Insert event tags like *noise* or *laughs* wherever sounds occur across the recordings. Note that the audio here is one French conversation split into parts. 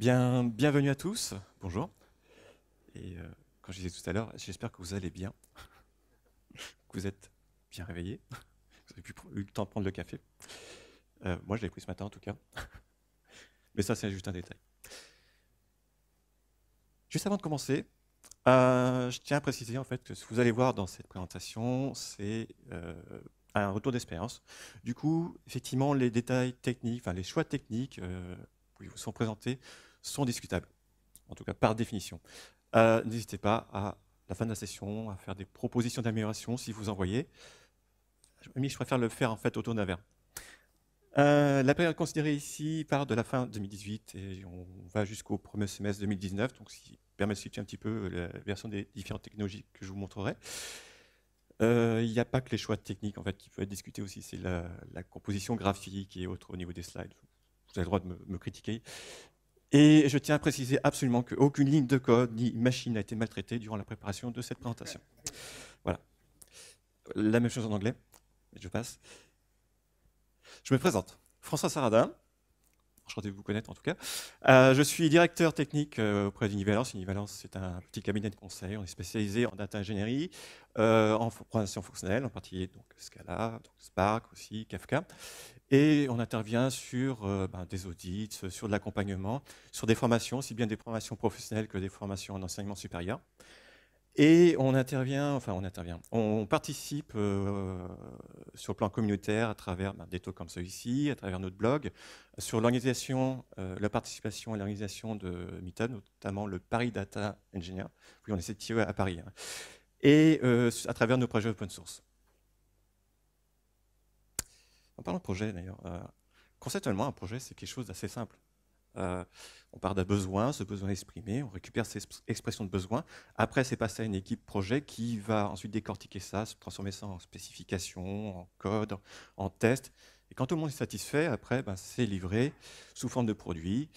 bienvenue à tous, bonjour. Et quand euh, je disais tout à l'heure, j'espère que vous allez bien, *laughs* que vous êtes bien réveillés, *laughs* vous avez pu eu le temps de prendre le café. Euh, moi, je l'ai pris ce matin en tout cas. *laughs* Mais ça, c'est juste un détail. Juste avant de commencer, euh, je tiens à préciser en fait que ce que vous allez voir dans cette présentation, c'est un retour d'expérience. Du coup, effectivement, les détails techniques, enfin les choix techniques, ils vous sont présentés sont discutables, en tout cas par définition. Euh, n'hésitez pas à la fin de la session à faire des propositions d'amélioration si vous en voyez. Mais je préfère le faire en fait autour d'un verre. Euh, la période considérée ici part de la fin 2018 et on va jusqu'au premier semestre 2019, donc ce qui permet de situer un petit peu la version des différentes technologies que je vous montrerai. Euh, il n'y a pas que les choix techniques en fait, qui peuvent être discutés aussi, c'est la, composition graphique et autres au niveau des slides. Vous avez le droit de me critiquer, et je tiens à préciser absolument qu'aucune ligne de code ni machine n'a été maltraitée durant la préparation de cette présentation. Voilà. La même chose en anglais. Je passe. Je me présente. François Saradin, vous connaître en tout cas. Euh, je suis directeur technique euh, auprès d'Univalence. Univalence, c'est un petit cabinet de conseil. On est spécialisé en data ingénierie, euh, en programmation fonctionnelle, en particulier donc Scala, donc Spark aussi, Kafka. Et on intervient sur ben, des audits, sur de l'accompagnement, sur des formations, aussi bien des formations professionnelles que des formations en enseignement supérieur. Et on intervient, enfin on intervient, on participe euh, sur le plan communautaire à travers ben, des talks comme celui-ci, à travers notre blog, sur l'organisation, euh, la participation à l'organisation de MITA, notamment le Paris Data Engineer. Oui, on est situé à Paris. Hein. Et euh, à travers nos projets open source. En parlant de projet d'ailleurs, conceptuellement un projet c'est quelque chose d'assez simple. Euh, on part d'un besoin, ce besoin exprimé, on récupère cette expressions de besoin. Après, c'est passé à une équipe projet qui va ensuite décortiquer ça, se transformer ça en spécification, en code, en test. Et quand tout le monde est satisfait, après, ben, c'est livré sous forme de produit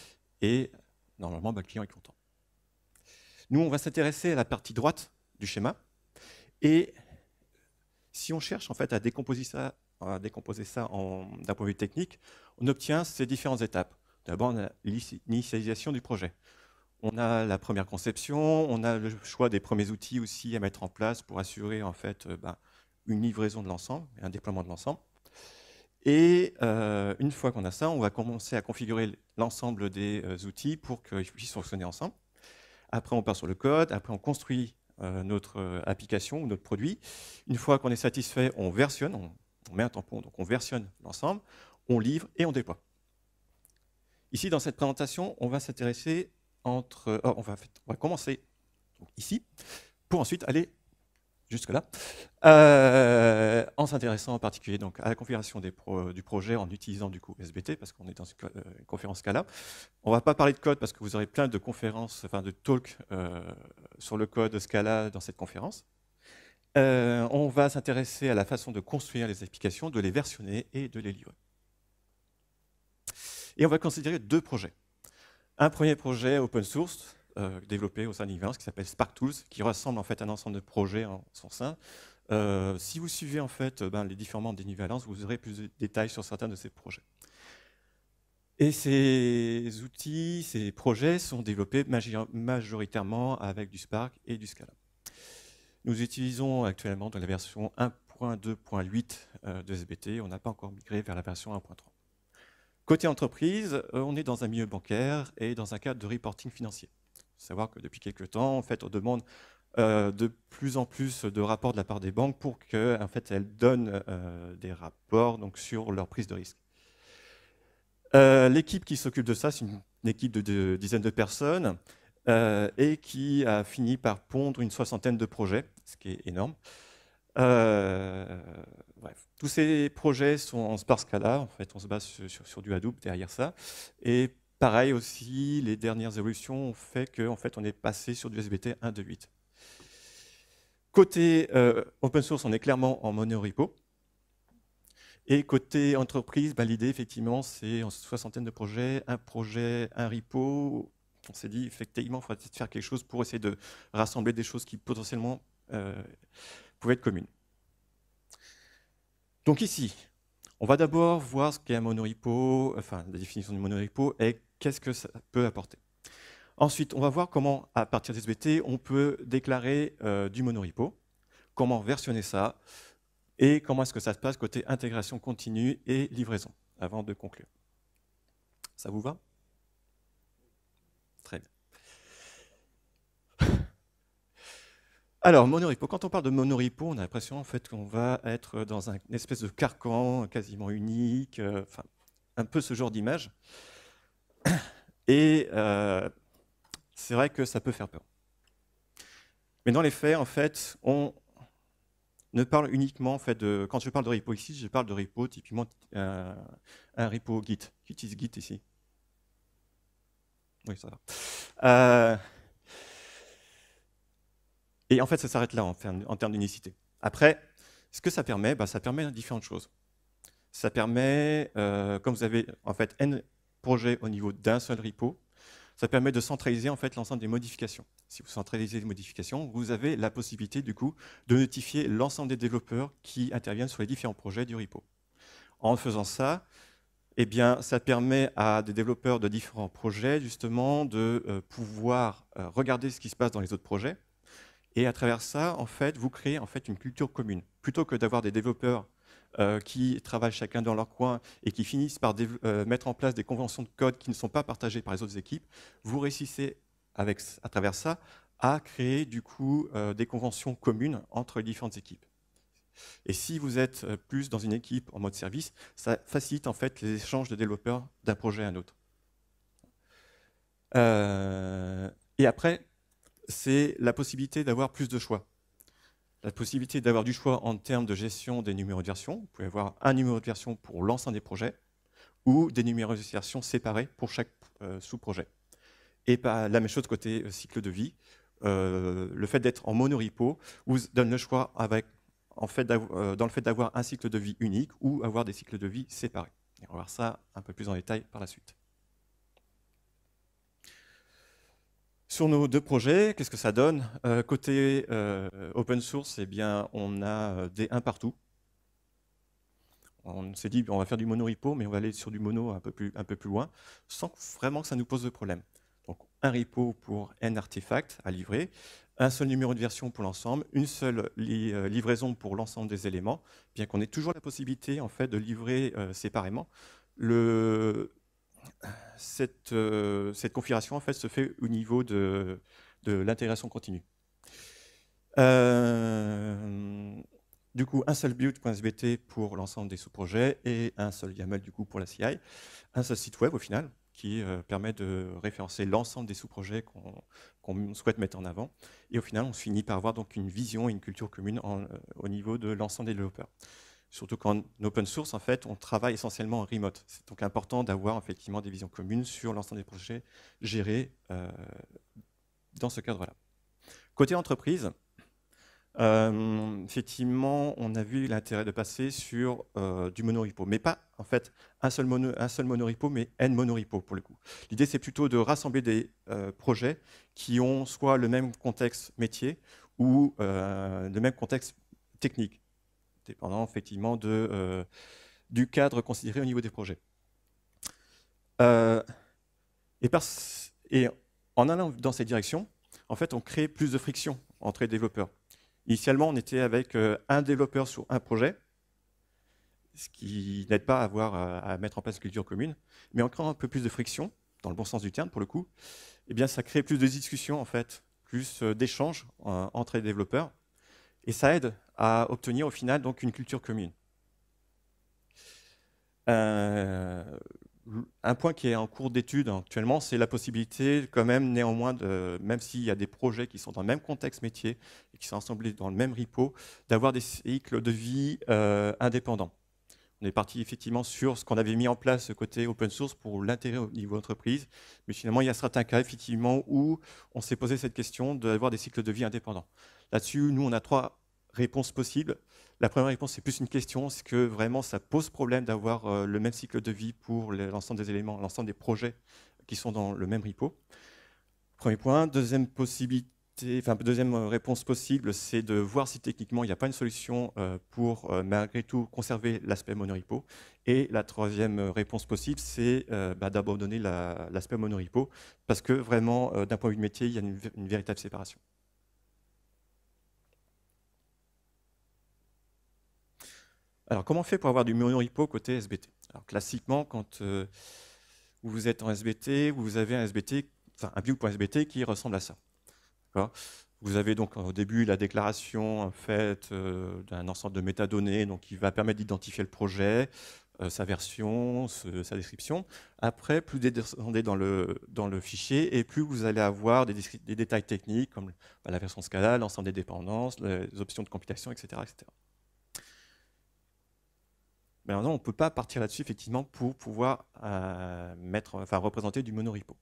et normalement, ben, le client est content. Nous, on va s'intéresser à la partie droite du schéma. Et si on cherche en fait à ça, à décomposer ça d'un point de vue technique, on obtient ces différentes étapes. D'abord, on a l'initialisation du projet. On a la première conception, on a le choix des premiers outils aussi à mettre en place pour assurer en fait euh, ben, une livraison de l'ensemble et un déploiement de l'ensemble. Et euh, une fois qu'on a ça, on va commencer à configurer l'ensemble des euh, outils pour qu'ils puissent fonctionner ensemble. Après, on part sur le code, après on construit notre application ou notre produit. Une fois qu'on est satisfait, on versionne, on, on met un tampon, donc on versionne l'ensemble, on livre et on déploie. Ici, dans cette présentation, on va s'intéresser entre. Euh, on, va, commencer ici, pour ensuite aller jusque-là, euh, en s'intéressant en particulier donc, à la configuration euh, du projet en utilisant du coup SBT, parce qu'on est dans une, conférence Scala. On ne va pas parler de code parce que vous aurez plein de conférences, enfin de talks sur le code Scala dans cette conférence. on va s'intéresser à la façon de construire les applications, de les versionner et de les livrer. Et on va considérer deux projets. Un premier projet open source, euh, développé au sein d'Ivens, qui s'appelle Spark Tools, qui ressemble en fait un ensemble de projets en son sein. Euh, si vous suivez en fait euh, ben, les différents membres d'Univalence, vous aurez plus de détails sur certains de ces projets. Et ces outils, ces projets sont développés majoritairement avec du Spark et du Scala. Nous utilisons actuellement la version 1.2.8 de SBT, on n'a pas encore migré vers la version 1.3. Côté entreprise, euh, on est dans un milieu bancaire et dans un cadre de reporting financier. Il faut savoir que depuis quelques temps, en fait, on demande euh, de plus en plus de rapports de la part des banques pour qu'elles en fait, donnent euh, des rapports donc, sur leur prise de risque. L'équipe qui s'occupe de ça, c'est une, équipe de dizaines de personnes et qui a fini par pondre une soixantaine de projets, ce qui est énorme. Euh, tous ces projets sont en sparse Scala. En fait, on se base sur, du Hadoop derrière ça. Et pareil aussi, les dernières évolutions ont fait qu'en fait, on est passé sur du SBT 1.2.8. Côté euh, open source, on est clairement en monorepo. Et côté entreprise, bah, l'idée, effectivement, c'est en soixantaine de projets, un projet, un repo. On s'est dit, effectivement, il faudrait peut-être faire quelque chose pour essayer de rassembler des choses qui potentiellement euh, être commune Donc ici, on va d'abord voir ce qu'est un monorepo, enfin la définition du monorepo et qu'est-ce que ça peut apporter. Ensuite, on va voir comment, à partir des SBT, on peut déclarer euh, du monorepo, comment versionner ça, et comment est-ce que ça se passe côté intégration continue et livraison, avant de conclure. Ça vous va Très bien. Alors, monorepo. quand on parle de monorepo, on a l'impression en fait qu'on va être dans un, une espèce de carcan quasiment unique, euh, un peu ce genre d'image. *coughs* Et euh, c'est vrai que ça peut faire peur. Mais dans les faits, en fait, on ne parle uniquement fait de. Quand je parle de repo ici, je parle de repo typiquement euh, un repo Git, Git is Git ici. Oui, ça va. Et en fait, ça s'arrête là en, termes d'unicité. Après, ce que ça permet, bah, ça permet différentes choses. Ça permet, euh, comme vous avez en fait n projets au niveau d'un seul repo, ça permet de centraliser l'ensemble des modifications. Si vous centralisez les modifications, vous avez la possibilité du coup de notifier l'ensemble des développeurs qui interviennent sur les différents projets du repo. En faisant ça, eh bien, ça permet à des développeurs de différents projets justement de euh, pouvoir euh, regarder ce qui se passe dans les autres projets, et à travers ça, en fait, vous créez en fait une culture commune. Plutôt que d'avoir des développeurs euh, qui travaillent chacun dans leur coin et qui finissent par euh, mettre en place des conventions de code qui ne sont pas partagées par les autres équipes, vous réussissez à travers ça à créer du coup euh, des conventions communes entre les différentes équipes. Et si vous êtes plus dans une équipe en mode service, ça facilite en fait les échanges de développeurs d'un projet à un autre. et après, c'est la possibilité d'avoir plus de choix. La possibilité d'avoir du choix en termes de gestion des numéros de version. Vous pouvez avoir un numéro de version pour l'ensemble des projets ou des numéros de version séparés pour chaque euh, sous-projet. Et pas la même chose côté euh, cycle de vie. Euh, le fait d'être en monorepo vous donne le choix dans le fait d'avoir un cycle de vie unique ou avoir des cycles de vie séparés. on va voir ça un peu plus en détail par la suite. Sur nos deux projets, qu'est-ce que ça donne euh, Côté euh, open source, eh bien, on a euh, des 1 partout. On s'est dit, on va faire du mono-repo, mais on va aller sur du mono un peu, plus, un peu plus loin, sans vraiment que ça nous pose de problème. Donc, un repo pour n artefacts à livrer, un seul numéro de version pour l'ensemble, une seule livraison pour l'ensemble des éléments, bien qu'on ait toujours la possibilité en fait, de livrer séparément. Le, euh, cette, configuration en fait, se fait au niveau de, l'intégration continue. Euh, du coup, un seul build.sbt pour l'ensemble des sous-projets et un seul YAML du coup, pour la CI. Un seul site web au final qui euh, permet de référencer l'ensemble des sous-projets qu'on souhaite mettre en avant. Et au final, on finit par avoir donc une vision et une culture commune au niveau de l'ensemble des développeurs. Surtout qu'en open source, en fait, on travaille essentiellement en remote. C'est donc important d'avoir effectivement des visions communes sur l'ensemble des projets gérés euh, dans ce cadre-là. Côté entreprise, euh, effectivement, on a vu l'intérêt de passer sur euh, du monorepo, mais pas en fait un seul, monorepo, mais N monorepo pour le coup. L'idée, c'est plutôt de rassembler des projets qui ont soit le même contexte métier ou le même contexte technique dépendant effectivement de, euh, du cadre considéré au niveau des projets. Euh, et, en allant dans cette direction, en fait, on crée plus de friction entre les développeurs. Initialement, on était avec euh, un développeur sur un projet, ce qui n'aide pas à, avoir, à mettre en place une culture commune, mais en créant un peu plus de friction, dans le bon sens du terme pour le coup, eh bien, ça crée plus de discussions en fait, plus d'échanges entre les développeurs, et ça aide à obtenir au final donc une culture commune. Euh, un point qui est en cours d'étude actuellement, c'est la possibilité quand même néanmoins, de, même s'il y a des projets qui sont dans le même contexte métier et qui sont assemblés dans le même repo, d'avoir des cycles de vie euh, indépendants. On est parti effectivement sur ce qu'on avait mis en place côté open source pour l'intérêt au niveau entreprise, mais finalement il y a certains cas effectivement où on s'est posé cette question d'avoir des cycles de vie indépendants. Là-dessus, nous, on a trois réponses possibles. La première réponse, c'est plus une question, c'est que vraiment ça pose problème d'avoir euh, le même cycle de vie pour l'ensemble des éléments, l'ensemble des projets qui sont dans le même repo. Premier point. Deuxième possibilité, enfin, deuxième euh, réponse possible, c'est de voir si techniquement il n'y a pas une solution euh, pour malgré tout conserver l'aspect monorepo. Et la troisième réponse possible, c'est bah, d'abandonner l'aspect monorepo parce que vraiment, d'un point de vue métier, il y a une véritable séparation. Alors, comment on fait pour avoir du murion repo côté SBT Alors, classiquement, quand euh, vous êtes en SBT, vous avez un SBT, enfin, un qui ressemble à ça. Vous avez donc au début la déclaration en euh, d'un ensemble de métadonnées donc, qui va permettre d'identifier le projet, euh, sa version, sa description. Après, plus vous descendez dans le, dans le fichier, et plus vous allez avoir des, détails techniques comme bah, la version Scala, l'ensemble des dépendances, les options de computation, etc. etc. Mais on ne peut pas partir là-dessus effectivement pour pouvoir euh, mettre, enfin, représenter du monorepo.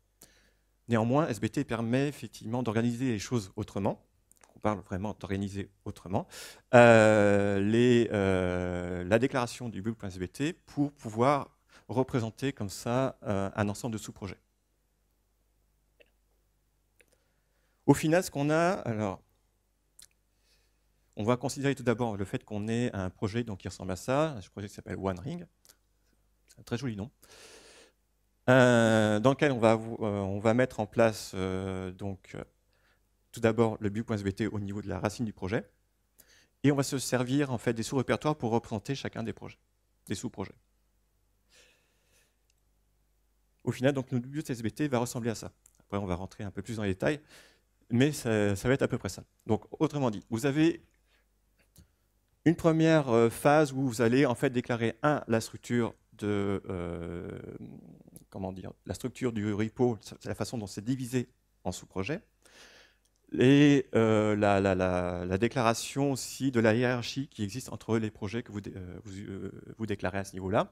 Néanmoins, SBT permet effectivement d'organiser les choses autrement. On parle vraiment d'organiser autrement euh, euh, la déclaration du build.sbt pour pouvoir représenter comme ça un ensemble de sous-projets. Au final, ce qu'on a, alors on va considérer tout d'abord le fait qu'on ait un projet donc, qui ressemble à ça, un projet qui s'appelle One Ring, un très joli nom, euh, dans lequel on va, euh, on va, mettre en place euh, donc, tout d'abord le but.sbt au niveau de la racine du projet, et on va se servir en fait des sous-répertoires pour représenter chacun des projets, des sous-projets. Au final, donc notre but.sbt va ressembler à ça. Après, on va rentrer un peu plus dans les détails, mais ça, ça, va être à peu près ça. Donc, autrement dit, vous avez une première euh, phase où vous allez en fait déclarer un la structure de euh, comment dire la structure du repo, la façon dont c'est divisé en sous-projets, et euh, la, déclaration aussi de la hiérarchie qui existe entre les projets que vous, vous, vous déclarez à ce niveau-là,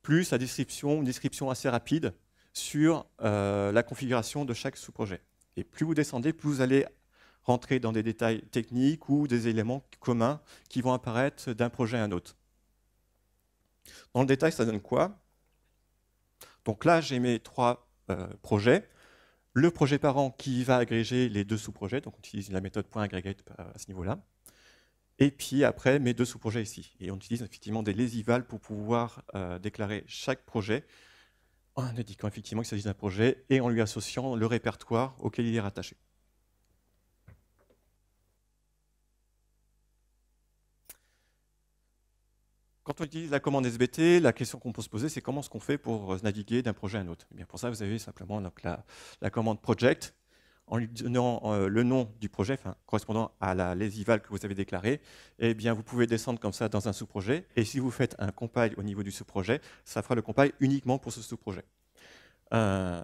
plus la description, une description assez rapide sur la configuration de chaque sous-projet. Et plus vous descendez, plus vous allez rentrer dans des détails techniques ou des éléments communs qui vont apparaître d'un projet à un autre. Dans le détail, ça donne quoi Donc là, j'ai mes trois euh, projets. Le projet parent qui va agréger les deux sous-projets, donc on utilise la méthode .aggregate euh, à ce niveau-là. Et puis après, mes deux sous-projets ici. Et on utilise effectivement des lesival pour pouvoir euh, déclarer chaque projet en indiquant effectivement qu'il s'agit d'un projet et en lui associant le répertoire auquel il est rattaché. Quand on utilise la commande SBT, la question qu'on peut se poser, c'est comment est-ce qu'on fait pour euh, naviguer d'un projet à un autre eh bien Pour ça, vous avez simplement donc, la, commande project, en lui donnant euh, le nom du projet, correspondant à la lesival que vous avez déclaré, eh bien, vous pouvez descendre comme ça dans un sous-projet. Et si vous faites un compile au niveau du sous-projet, ça fera le compile uniquement pour ce sous-projet. Euh,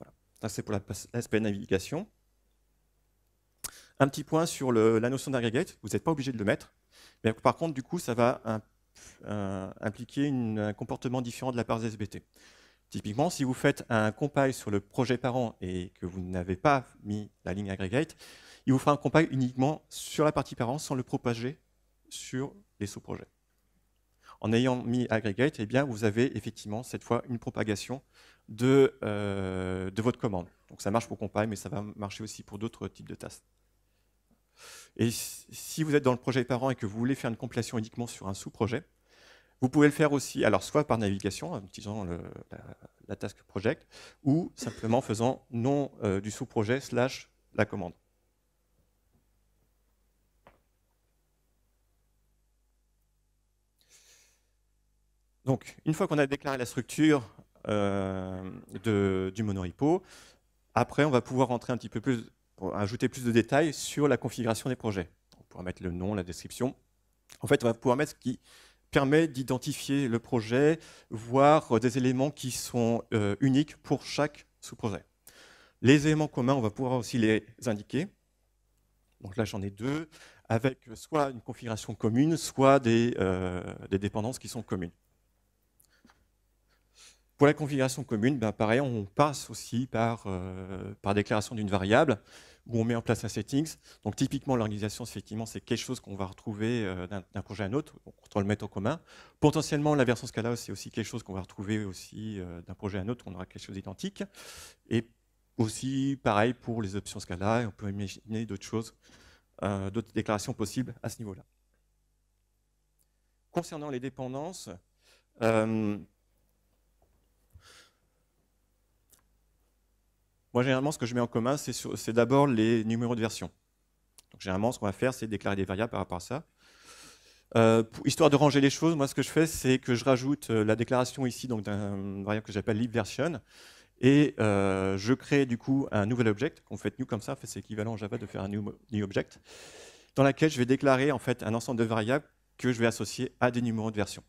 voilà. Ça, c'est pour l'aspect navigation. Un petit point sur la notion d'aggregate. Vous n'êtes pas obligé de le mettre. Mais par contre, du coup, ça va un peu... Euh, impliquer un comportement différent de la part des SBT. Typiquement, si vous faites un compile sur le projet parent et que vous n'avez pas mis la ligne aggregate, il vous fera un compile uniquement sur la partie parent sans le propager sur les sous-projets. En ayant mis aggregate, eh bien, vous avez effectivement cette fois une propagation de, euh, de votre commande. Donc ça marche pour compile, mais ça va marcher aussi pour d'autres types de tasks. Et si vous êtes dans le projet parent et que vous voulez faire une compilation uniquement sur un sous-projet, vous pouvez le faire aussi, alors soit par navigation, en utilisant la, task project, ou simplement faisant nom euh, du sous-projet slash la commande. Donc, une fois qu'on a déclaré la structure euh, de, du monorepo, après, on va pouvoir rentrer un petit peu plus pour ajouter plus de détails sur la configuration des projets. On pourra mettre le nom, la description. En fait, on va pouvoir mettre ce qui permet d'identifier le projet, voir euh, des éléments qui sont euh, uniques pour chaque sous-projet. Les éléments communs, on va pouvoir aussi les indiquer. Donc là, j'en ai deux, avec soit une configuration commune, soit des euh, dépendances qui sont communes. Pour la configuration commune, ben pareil, on passe aussi par, euh, par déclaration d'une variable où on met en place un settings. Donc typiquement, l'organisation, effectivement, c'est quelque chose qu'on va retrouver euh, d'un projet à un autre, on va le mettre en commun. Potentiellement, la version Scala, c'est aussi quelque chose qu'on va retrouver aussi euh, d'un projet à un autre, on aura quelque chose d'identique. Et aussi, pareil, pour les options Scala, on peut imaginer d'autres choses, d'autres déclarations possibles à ce niveau-là. Concernant les dépendances, Moi, généralement, ce que je mets en commun, c'est d'abord les numéros de version. Donc, généralement, ce qu'on va faire, c'est déclarer des variables par rapport à ça. Euh, pour, histoire de ranger les choses, moi, ce que je fais, c'est que je rajoute euh, la déclaration ici d'un variable que j'appelle libversion. Et euh, je crée du coup un nouvel object, qu'on fait new comme ça, c'est équivalent en Java de faire un new, object, dans laquelle je vais déclarer en fait un ensemble de variables que je vais associer à des numéros de version.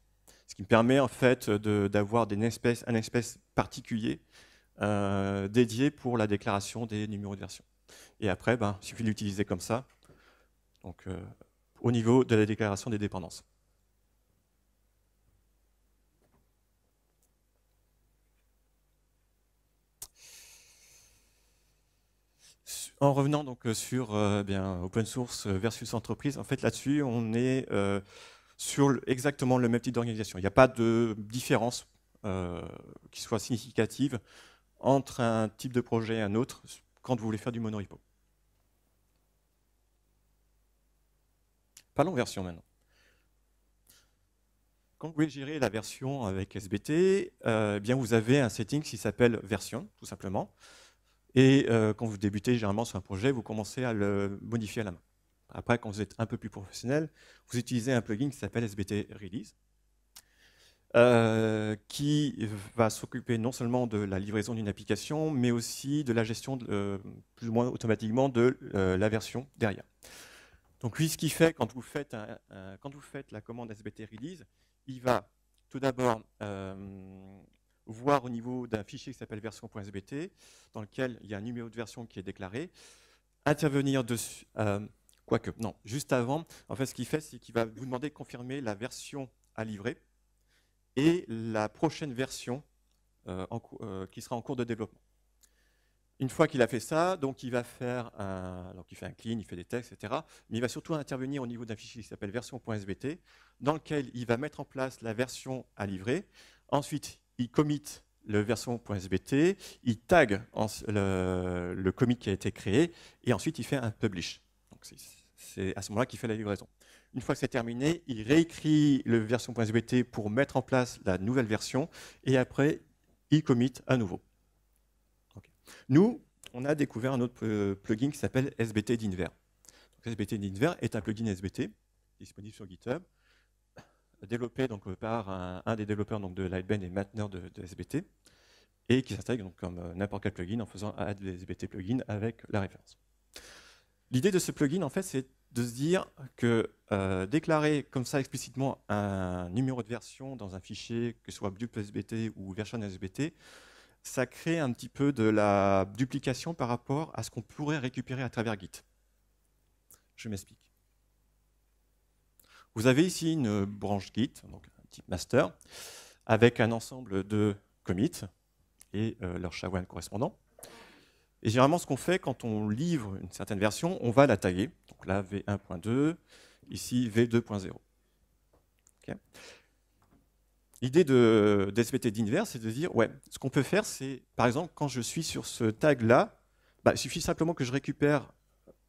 Ce qui me permet en fait d'avoir un espèce particulier euh, dédié pour la déclaration des numéros de version. Et après, ben, il suffit de l'utiliser comme ça, donc, euh, au niveau de la déclaration des dépendances. En revenant donc euh, sur bien, open source versus entreprise, en fait là-dessus, on est sur exactement le même type d'organisation. Il n'y a pas de différence qui soit significative entre un type de projet et un autre quand vous voulez faire du monorepo. Parlons version maintenant. Quand vous voulez gérer la version avec SBT, euh, eh bien vous avez un setting qui s'appelle version, tout simplement. Et euh, quand vous débutez généralement sur un projet, vous commencez à le modifier à la main. Après, quand vous êtes un peu plus professionnel, vous utilisez un plugin qui s'appelle SBT Release, euh, qui va s'occuper non seulement de la livraison d'une application, mais aussi de la gestion, euh, plus ou moins automatiquement, de euh, la version derrière. Donc lui, ce qu'il fait quand vous faites, quand vous faites la commande SBT Release, il va tout d'abord voir au niveau d'un fichier qui s'appelle version.sbt, dans lequel il y a un numéro de version qui est déclaré, intervenir dessus, quoique, non, juste avant, en fait, ce qu'il fait, c'est qu'il va vous demander de confirmer la version à livrer, et la prochaine version euh, euh, qui sera en cours de développement. Une fois qu'il a fait ça, donc il va faire un, fait un clean, il fait des tests, etc. Mais il va surtout intervenir au niveau d'un fichier qui s'appelle version.sbt, dans lequel il va mettre en place la version à livrer. Ensuite, il commit le version.sbt, il tag le, le commit qui a été créé, et ensuite il fait un publish. c'est à ce moment-là qu'il fait la livraison. Une fois que c'est terminé, il réécrit le version.sbt pour mettre en place la nouvelle version et après, il commit à nouveau. Nous, on a découvert un autre euh, plugin qui s'appelle SBT Dinver. SBT Dinver est un plugin SBT disponible sur GitHub, développé donc par un, des développeurs donc, de Lightbend et mainteneur de, SBT, et qui s'intègre donc comme euh, n'importe quel plugin en faisant add SBT plugin avec la référence. L'idée de ce plugin, en fait, c'est de se dire que euh, déclarer comme ça explicitement un numéro de version dans un fichier, que ce soit du sbt ou version SBT, ça crée un petit peu de la duplication par rapport à ce qu'on pourrait récupérer à travers Git. Je m'explique. Vous avez ici une branche Git, donc un type master, avec un ensemble de commits et euh, leur chavoine correspondant. Et généralement, ce qu'on fait quand on livre une certaine version, on va la taguer. Donc là, V1.2, ici V2.0. L'idée de, d'SPT d'inverse, c'est de dire, ouais, ce qu'on peut faire, c'est, par exemple, quand je suis sur ce tag-là, bah, il suffit simplement que je récupère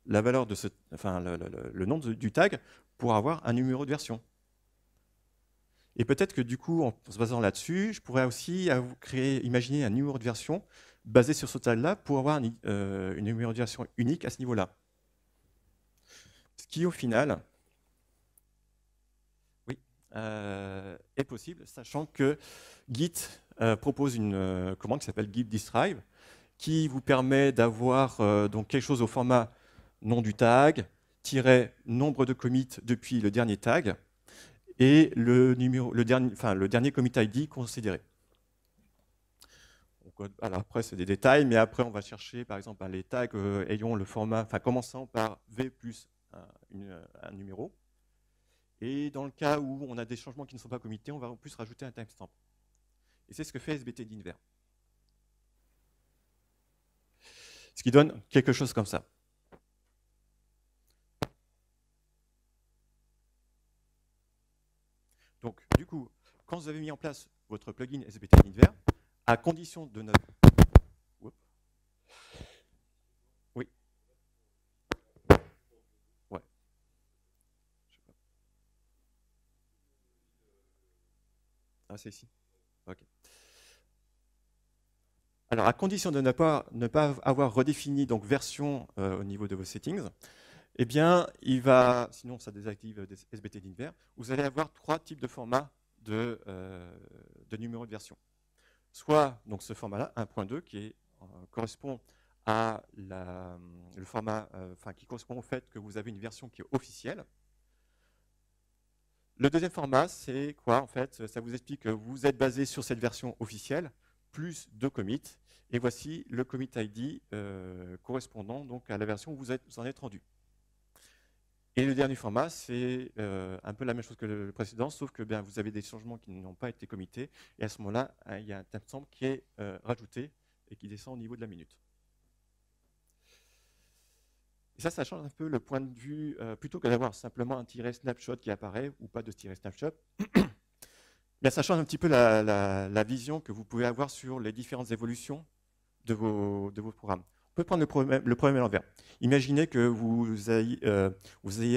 la valeur de ce, enfin, le, nom du tag pour avoir un numéro de version. Et peut-être que du coup, en se basant là-dessus, je pourrais aussi créer, imaginer un numéro de version basé sur ce tag-là pour avoir euh, une, unique à ce niveau-là. Ce qui, au final, euh, est possible, sachant que Git euh, propose une commande qui s'appelle git distrive, qui vous permet d'avoir donc quelque chose au format nom du tag, tiret nombre de commits depuis le dernier tag, et le dernier commit ID considéré. Alors après, c'est des détails, mais après, on va chercher, par exemple, les tags ayant le format, enfin, commençant par V plus un, numéro. Et dans le cas où on a des changements qui ne sont pas commités, on va en plus rajouter un timestamp. Et c'est ce que fait SBT d'Inver. Ce qui donne quelque chose comme ça. Donc, du coup, quand vous avez mis en place votre plugin SBT d'Inver, à condition de ne Oui. Ouais. Ah, ici. Ok. Alors, à condition de ne pas, ne pas avoir redéfini donc version euh, au niveau de vos settings, eh bien, il va, sinon ça désactive euh, SBT d'Inver, vous allez avoir trois types de formats de, euh, de numéro de version soit donc ce format-là, 1.2, qui euh, correspond à le format, euh, enfin qui correspond au fait que vous avez une version qui est officielle. Le deuxième format, c'est quoi en fait Ça vous explique que vous êtes basé sur cette version officielle plus deux commits, et voici le commit ID euh, correspondant donc à la version où vous, êtes, vous en êtes rendu. Et le dernier format, c'est euh, un peu la même chose que le précédent, sauf que bien, vous avez des changements qui n'ont pas été comités, et à ce moment-là, hein, il y a un timestamp qui est euh, rajouté et qui descend au niveau de la minute. Et ça, ça change un peu le point de vue, euh, plutôt que d'avoir simplement un tiré snapshot qui apparaît, ou pas de tiré snapshot, *coughs* bien, ça change un petit peu la, la, vision que vous pouvez avoir sur les différentes évolutions de vos, de vos programmes peut prendre le problème, le problème à l'envers. Imaginez que vous ayez, euh,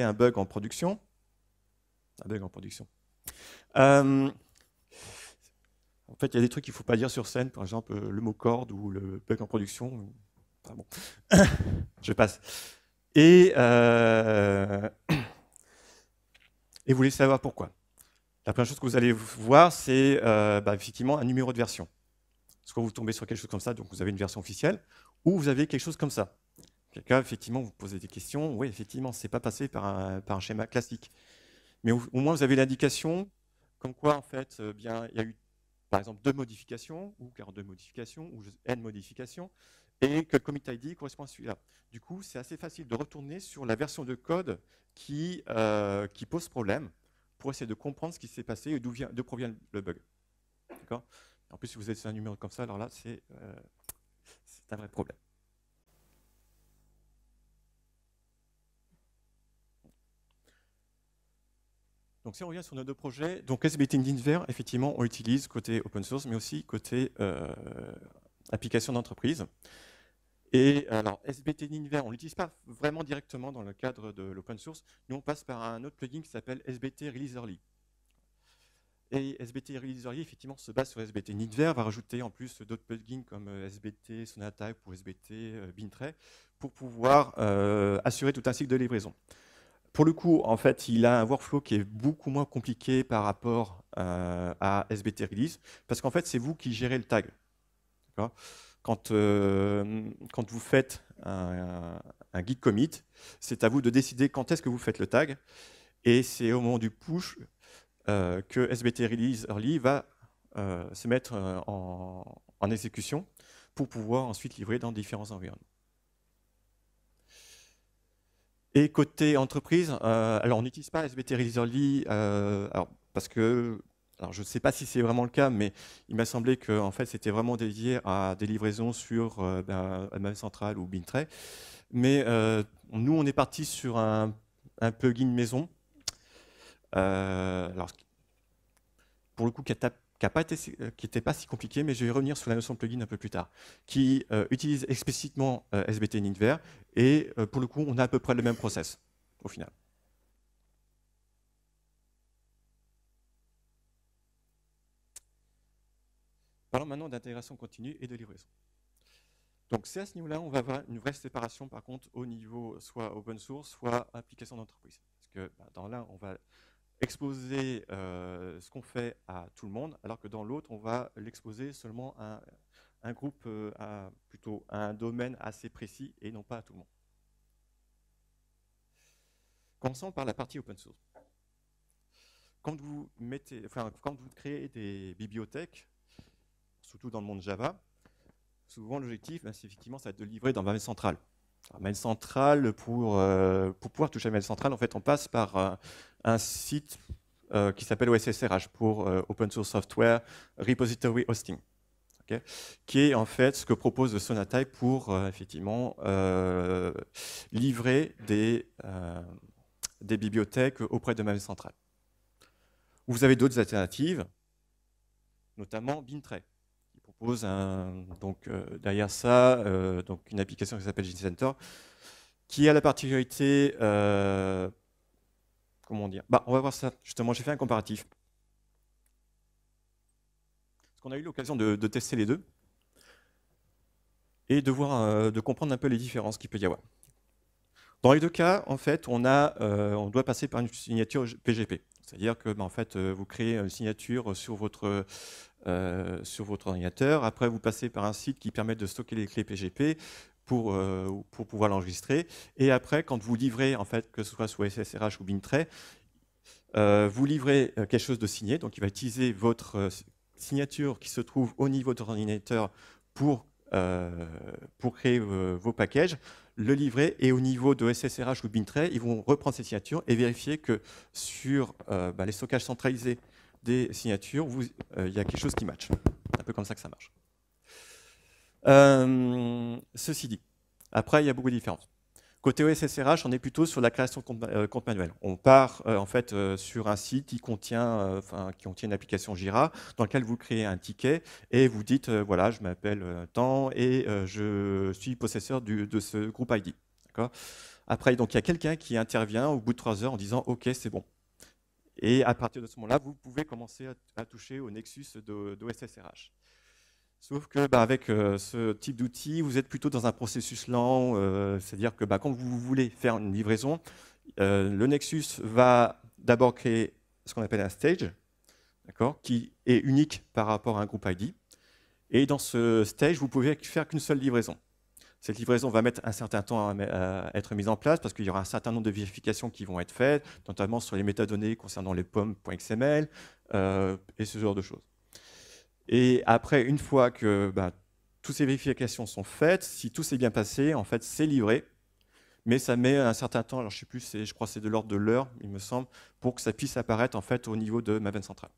un bug en production. Un bug en production. Euh, en fait, il y a des trucs qu'il ne faut pas dire sur scène, par exemple euh, le mot corde ou le bug en production. *coughs* je passe. *coughs* Et, vous voulez savoir pourquoi. La première chose que vous allez voir, c'est bah, effectivement un numéro de version. Parce que quand vous tombez sur quelque chose comme ça, donc vous avez une version officielle, ou vous avez quelque chose comme ça. Quelqu'un, effectivement, vous posez des questions. Oui, effectivement, ce n'est pas passé par un, schéma classique. Mais au, moins, vous avez l'indication comme quoi, en fait, euh, bien, il y a eu, par exemple, deux modifications, ou 42 modifications, ou n modifications, et que le commit ID correspond à celui-là. Du coup, c'est assez facile de retourner sur la version de code qui, euh, pose problème pour essayer de comprendre ce qui s'est passé et d'où provient le bug. En plus, si vous êtes sur un numéro comme ça, alors là, c'est euh, vrai problème. Donc si on revient sur nos deux projets, donc SBT Inver, effectivement, on utilise côté open source, mais aussi côté euh, application d'entreprise. Et alors, SBT on ne l'utilise pas vraiment directement dans le cadre de l'open source. Nous, on passe par un autre plugin qui s'appelle SBT Release Early. Et SBT releaseurier effectivement, se base sur SBT Nidver, va rajouter en plus d'autres plugins comme euh, SBT Sonatype ou SBT euh, Bintray pour pouvoir euh, assurer tout un cycle de livraison. Pour le coup, en fait, il a un workflow qui est beaucoup moins compliqué par rapport à SBT Release, parce qu'en fait, c'est vous qui gérez le tag. Quand, quand vous faites un, un git commit, c'est à vous de décider quand est-ce que vous faites le tag, et c'est au moment du push euh, que SBT Release Early va euh, se mettre euh, en, en, exécution pour pouvoir ensuite livrer dans différents environnements. Et côté entreprise, alors on n'utilise pas SBT Release Early alors parce que alors, je ne sais pas si c'est vraiment le cas, mais il m'a semblé que en fait, c'était vraiment dédié à des livraisons sur euh, bah, Central ou Bintray. Mais nous, on est parti sur un, un plugin maison euh, alors, pour le coup, qui n'était euh, pas si compliqué, mais je vais revenir sur la notion de plugin un peu plus tard, qui euh, utilise explicitement SBT Ninver, et pour le coup, on a à peu près le même process, au final. Parlons maintenant d'intégration continue et de livraison. Donc c'est à ce niveau-là, on va avoir une vraie séparation par contre au niveau soit open source, soit application d'entreprise. Parce que bah, dans là, on va exposer euh, ce qu'on fait à tout le monde, alors que dans l'autre, on va l'exposer seulement à un groupe, euh, à, plutôt un domaine assez précis et non pas à tout le monde. Commençons par la partie open source. Quand vous, mettez, quand vous créez des bibliothèques, surtout dans le monde Java, souvent l'objectif, ben, c'est effectivement, ça de livrer dans la centrale mail central, pour, euh, pouvoir toucher à mail central, en fait, on passe par euh, un site euh, qui s'appelle OSSRH pour Open Source Software Repository Hosting, qui est en fait ce que propose Sonatype pour effectivement livrer des, des bibliothèques auprès de mail central. Vous avez d'autres alternatives, notamment Bintray propose un, donc, euh, derrière ça euh, donc une application qui s'appelle Center qui a la particularité, euh, comment dire, bah, on va voir ça, justement j'ai fait un comparatif. Parce qu'on a eu l'occasion de, tester les deux et de, voir, de comprendre un peu les différences qu'il peut y avoir. Dans les deux cas, en fait, on, a, on doit passer par une signature PGP. C'est-à-dire que bah, en fait, vous créez une signature sur votre euh, sur votre ordinateur. Après, vous passez par un site qui permet de stocker les clés PGP pour, euh, pour pouvoir l'enregistrer. Et après, quand vous livrez, en fait, que ce soit sous SSRH ou Bintray, euh, vous livrez quelque chose de signé. Donc, il va utiliser votre signature qui se trouve au niveau de votre ordinateur pour, pour créer vos packages le livrer, et au niveau de SSRH ou Bintray, ils vont reprendre cette signature et vérifier que sur bah, les stockages centralisés des signatures, euh, il y a quelque chose qui match. C'est un peu comme ça que ça marche. Euh, ceci dit, après, il y a beaucoup de différences. Côté OSSRH, on est plutôt sur la création de compte, euh, manuel. On part en fait sur un site qui contient, une application Jira dans laquelle vous créez un ticket et vous dites voilà, je m'appelle tant et je suis possesseur de ce groupe ID. Après, il y a quelqu'un qui intervient au bout de trois heures en disant ok, c'est bon, et à partir de ce moment-là, vous pouvez commencer à, toucher au nexus d'OSSRH. Sauf que bah, avec euh, ce type d'outil, vous êtes plutôt dans un processus lent, euh, c'est-à-dire que bah, quand vous voulez faire une livraison, euh, le Nexus va d'abord créer ce qu'on appelle un stage, qui est unique par rapport à un groupe ID. Et dans ce stage, vous pouvez faire qu'une seule livraison. Cette livraison va mettre un certain temps à, être mise en place parce qu'il y aura un certain nombre de vérifications qui vont être faites, notamment sur les métadonnées concernant les pommes.xml euh, et ce genre de choses. Et après, une fois que bah, toutes ces vérifications sont faites, si tout s'est bien passé, en fait, c'est livré. Mais ça met un certain temps, alors je sais plus, je crois que c'est de l'ordre de l'heure, il me semble, pour que ça puisse apparaître en fait au niveau de Maven Central.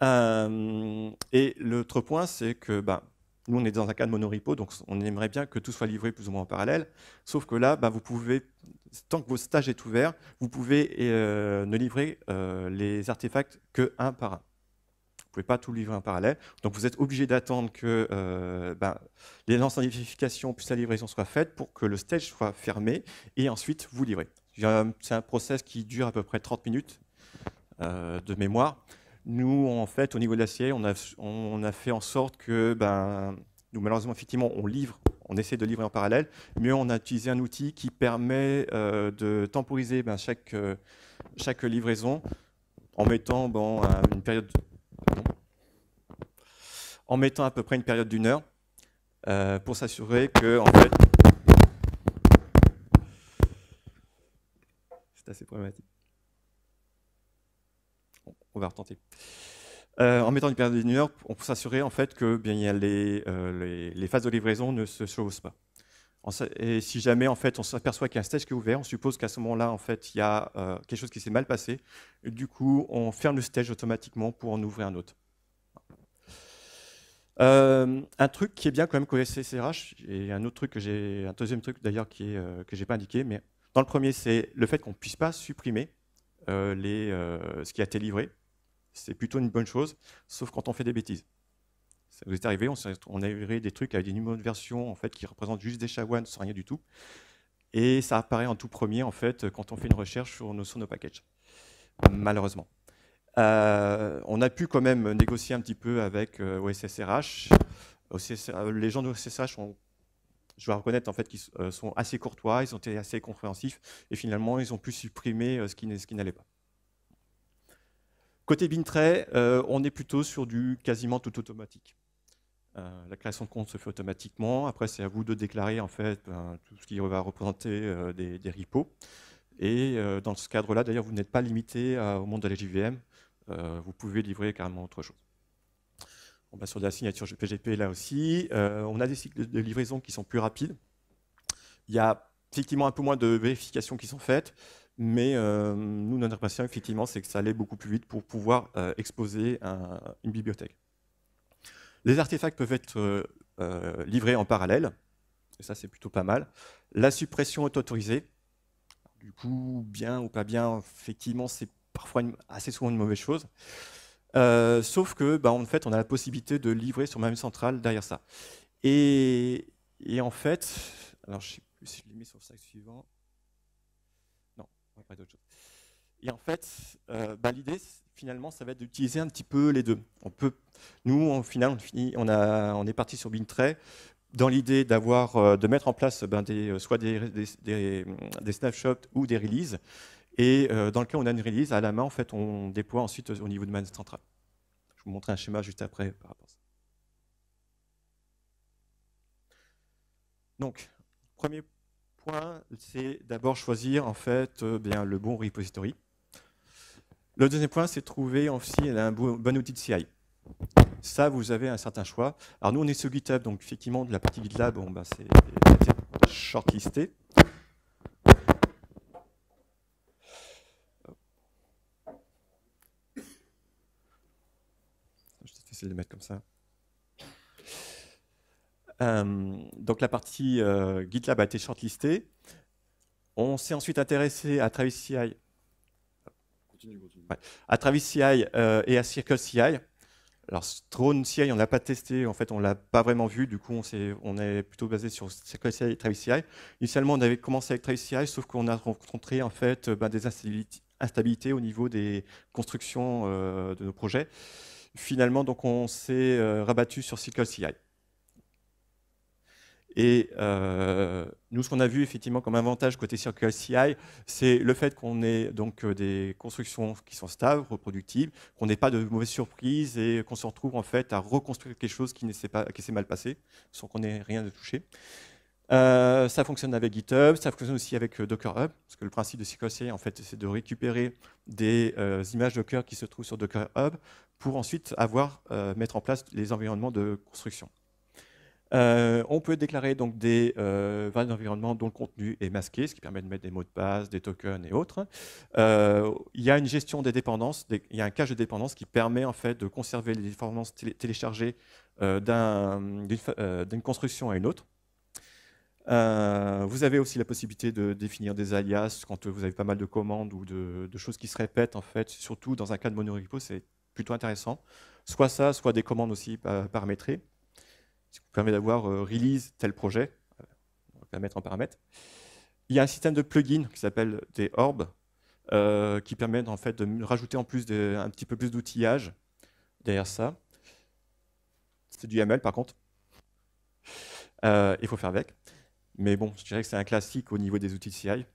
centrale. Euh, et l'autre point, c'est que bah, nous, on est dans un cas de monorepo, donc on aimerait bien que tout soit livré plus ou moins en parallèle. Sauf que là, bah, vous pouvez, tant que vos stages est ouvert, vous pouvez euh, ne livrer euh, les artefacts que un par un. Vous ne pouvez pas tout livrer en parallèle. Donc vous êtes obligé d'attendre que euh, bah, les lances puis la livraison soit faite pour que le stage soit fermé et ensuite vous livrez. C'est un process qui dure à peu près 30 minutes de mémoire. Nous, en fait, au niveau de l'acier, on a, on a fait en sorte que, ben, nous, malheureusement, effectivement, on livre, on essaie de livrer en parallèle, mais on a utilisé un outil qui permet euh, de temporiser ben, euh, chaque, livraison en mettant, bon, une période, en mettant à peu près une période d'une heure euh, pour s'assurer que, en fait, c'est assez problématique on va retenter. Euh, en mettant une période de heure, on peut s'assurer en fait que eh bien, il y a euh, les, phases de livraison ne se chevauchent pas. Et si jamais en fait on s'aperçoit qu'un stage qui est ouvert, on suppose qu'à ce moment-là en fait il y a euh, quelque chose qui s'est mal passé. du coup, on ferme le stage automatiquement pour en ouvrir un autre. un truc qui est bien quand même qu'au CCRH, et un autre truc que j'ai, un deuxième truc d'ailleurs qui est, que j'ai pas indiqué, mais dans le premier c'est le fait qu'on ne puisse pas supprimer euh, les, euh, ce qui a été livré, c'est plutôt une bonne chose, sauf quand on fait des bêtises. Ça nous est arrivé, on, a livré des trucs avec des numéros de version en fait, qui représentent juste des sha sans rien du tout. Et ça apparaît en tout premier en fait, quand on fait une recherche sur nos, nos packages, malheureusement. Euh, on a pu quand même négocier un petit peu avec OSSRH. les gens de OSSRH ont je dois reconnaître qu'ils euh, sont assez courtois, ils ont été assez compréhensifs, et finalement, ils ont pu supprimer euh, ce qui, n'allait pas. Côté Bintray, euh, on est plutôt sur du quasiment tout automatique. la création de compte se fait automatiquement. Après, c'est à vous de déclarer ben, tout ce qui va représenter des, repos. Et dans ce cadre-là, d'ailleurs, vous n'êtes pas limité au monde de la JVM. vous pouvez livrer carrément autre chose. On va sur la signature PGP là aussi. Euh, on a des cycles de livraison qui sont plus rapides. Il y a effectivement un peu moins de vérifications qui sont faites, mais euh, nous, notre impression, effectivement, c'est que ça allait beaucoup plus vite pour pouvoir euh, exposer une bibliothèque. Les artefacts peuvent être livrés en parallèle, et ça, c'est plutôt pas mal. La suppression est autorisée. Du coup, bien ou pas bien, effectivement, c'est parfois assez souvent une mauvaise chose. Euh, sauf que, bah, en fait, on a la possibilité de livrer sur ma même centrale derrière ça. Et, et, en fait, alors je sais plus si je l'ai mis sur le slide suivant. Non, on d'autre chose. Et en fait, euh, bah, l'idée, finalement, ça va être d'utiliser un petit peu les deux. On peut, nous, au final, on, finit, on, a, on est parti sur Bintray dans l'idée d'avoir, euh, de mettre en place ben, des, soit des, des, des snapshots ou des releases et euh, dans le cas où on a une release à la main, en fait, on déploie ensuite au niveau de main centrale. Je vous montrer un schéma juste après par rapport à ça. Donc, premier point, c'est d'abord choisir en fait euh, bien le bon repository. Le deuxième point, c'est trouver aussi un bon outil de CI. Ça, vous avez un certain choix. Alors nous, on est sur GitHub, donc effectivement, de la partie GitLab, bon, bah, c'est shortlisté. difficile de mettre comme ça. Euh, donc la partie euh, GitLab a été shortlistée. On s'est ensuite intéressé à Travis CI, à Travis CI euh, et à Circle CI. Alors Throne CI, on l'a pas testé, en fait on l'a pas vraiment vu, du coup on est, on est plutôt basé sur Circle CI et Travis CI. Initialement on avait commencé avec Travis CI, sauf qu'on a rencontré en fait ben, des instabilités au niveau des constructions de nos projets finalement, donc on s'est euh, rabattu sur SQL CI. Et euh, nous, ce qu'on a vu effectivement comme avantage côté sql CI, c'est le fait qu'on ait donc euh, des constructions qui sont stables, reproductibles, qu'on n'ait pas de mauvaises surprises et qu'on se retrouve en fait à reconstruire quelque chose qui s'est mal passé, sans qu'on ait rien de touché. ça fonctionne avec GitHub, ça fonctionne aussi avec Docker Hub, parce que le principe de sql CI, en fait, c'est de récupérer des images Docker qui se trouvent sur Docker Hub pour ensuite avoir, euh, mettre en place les environnements de construction. Euh, on peut déclarer donc des euh, d'environnement dont le contenu est masqué, ce qui permet de mettre des mots de passe, des tokens et autres. Euh, il y a une gestion des dépendances, il y a un cache de dépendances qui permet en fait de conserver les dépendances téléchargées d'une construction à une autre. vous avez aussi la possibilité de définir des alias quand vous avez pas mal de commandes ou de, choses qui se répètent en fait, surtout dans un cas de monorepo, c'est plutôt intéressant. Soit ça, soit des commandes aussi euh, paramétrées, ce qui permet d'avoir euh, release tel projet, euh, on mettre en paramètre. Il y a un système de plugins qui s'appelle des orbs, qui permettent en fait de rajouter en plus un petit peu plus d'outillage derrière ça. C'est du YAML par contre. Il faut faire avec. Mais bon, je dirais que c'est un classique au niveau des outils CI.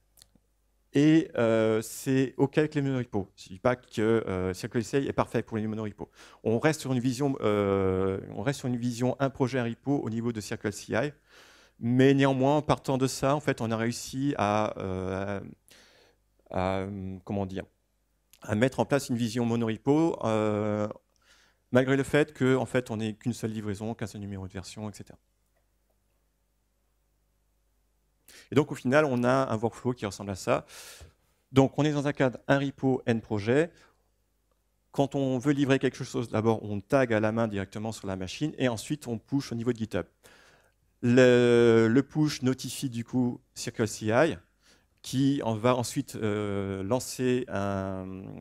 Et euh, c'est OK avec les monorepos. Je ne dis pas que euh, est parfait pour les monorepos. On reste sur une vision, euh, on reste sur une vision un projet, un repo au niveau de CircleCI, Mais néanmoins, en partant de ça, en fait, on a réussi à, euh, comment dire, à mettre en place une vision monorepo, malgré le fait qu'en fait, on n'ait qu'une seule livraison, qu'un seul numéro de version, etc. Et donc, au final, on a un workflow qui ressemble à ça. Donc, on est dans un cadre, un repo, n projet. Quand on veut livrer quelque chose, d'abord, on tag à la main directement sur la machine et ensuite, on push au niveau de GitHub. Le, push notifie du coup CircleCI qui va ensuite euh, lancer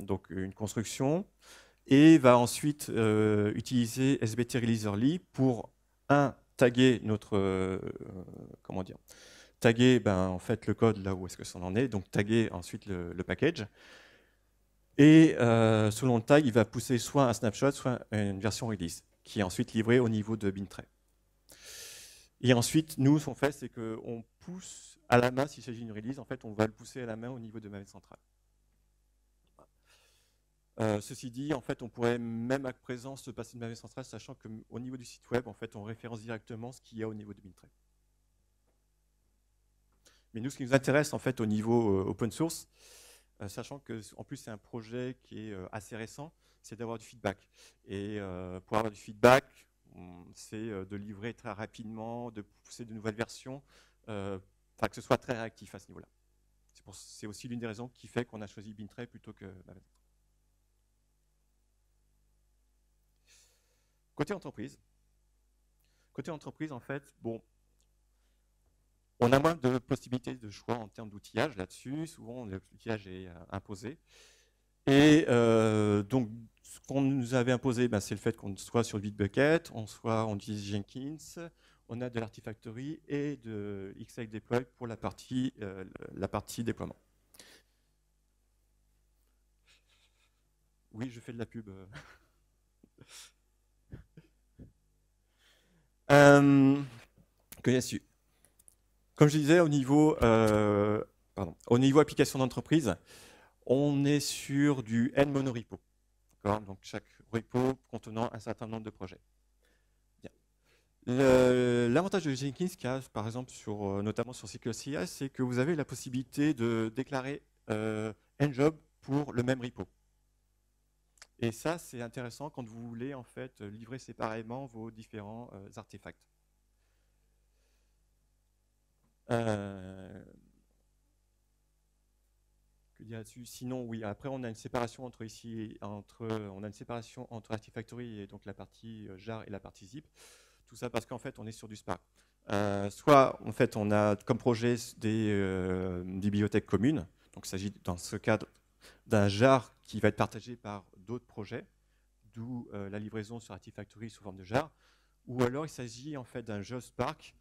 donc une construction et va ensuite euh, utiliser SBT Releaserly pour, un, taguer notre, euh, comment dire, taguer ben, en fait, le code là où est-ce que ça en est, donc taguer ensuite le, package. Et euh, selon le tag, il va pousser soit un snapshot, soit une version release, qui est ensuite livrée au niveau de Bintray. Et ensuite, nous, ce qu'on fait, c'est qu'on pousse à la main, s'il s'agit d'une release, en fait, on va le pousser à la main au niveau de ma centrale. Euh, ceci dit, en fait, on pourrait même à présent se passer de ma centrale, sachant qu'au niveau du site web, en fait, on référence directement ce qu'il y a au niveau de Bintray. Mais nous, ce qui nous intéresse en fait au niveau euh, open source, euh, sachant que en plus c'est un projet qui est euh, assez récent, c'est d'avoir du feedback. Et pour avoir du feedback, c'est de livrer très rapidement, de pousser de nouvelles versions, enfin que ce soit très réactif à ce niveau-là. C'est aussi l'une des raisons qui fait qu'on a choisi Bintray plutôt que Côté entreprise, côté entreprise, en fait, bon, on a moins de possibilités de choix en termes d'outillage là-dessus. Souvent, l'outillage est euh, imposé. Et euh, donc, ce qu'on nous avait imposé, ben, c'est le fait qu'on soit sur Bitbucket, on soit, on utilise Jenkins, on a de l'Artifactory et de XI Deploy pour la partie, euh, la partie déploiement. Oui, je fais de la pub. *laughs* que y a comme je disais, euh, au niveau, application d'entreprise, on est sur du N monorepo. Donc chaque repo contenant un certain nombre de projets. L'avantage de Jenkins, a, par exemple, sur, euh, notamment sur CircleCI, c'est que vous avez la possibilité de déclarer n euh, un job pour le même repo. Et ça, c'est intéressant quand vous voulez en fait livrer séparément vos différents artefacts. Euh, que dire là-dessus Sinon, oui. Après, on a une séparation entre ici, entre, on a une séparation entre Artifactory et donc la partie euh, jar et la partie zip. Tout ça parce qu'en fait, on est sur du Spark. Euh, soit, en fait, on a comme projet des, bibliothèques communes. Donc, il s'agit dans ce cadre d'un jar qui va être partagé par d'autres projets, d'où la livraison sur Artifactory sous forme de jar. Ou alors, il s'agit en fait d'un jeu Spark